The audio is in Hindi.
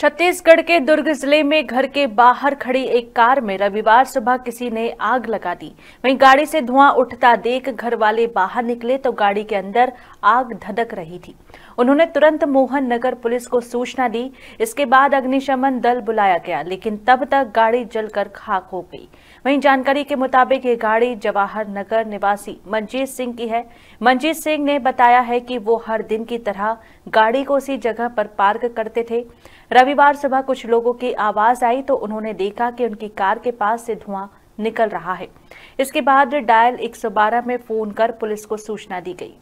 छत्तीसगढ़ के दुर्ग जिले में घर के बाहर खड़ी एक कार में रविवार सुबह किसी ने आग लगा दी वहीं गाड़ी से धुआं उठता देख घर वाले बाहर निकले तो गाड़ी के अंदर आग धधक रही थी उन्होंने तुरंत मोहन नगर पुलिस को सूचना दी इसके बाद अग्निशमन दल बुलाया गया लेकिन तब तक गाड़ी जलकर खाक हो गई वहीं जानकारी के मुताबिक ये गाड़ी जवाहर नगर निवासी मंजीत सिंह की है मंजीत सिंह ने बताया है कि वो हर दिन की तरह गाड़ी को उसी जगह पर पार्क करते थे रविवार सुबह कुछ लोगों की आवाज आई तो उन्होंने देखा कि उनकी कार के पास से धुआं निकल रहा है इसके बाद डायल 112 में फोन कर पुलिस को सूचना दी गई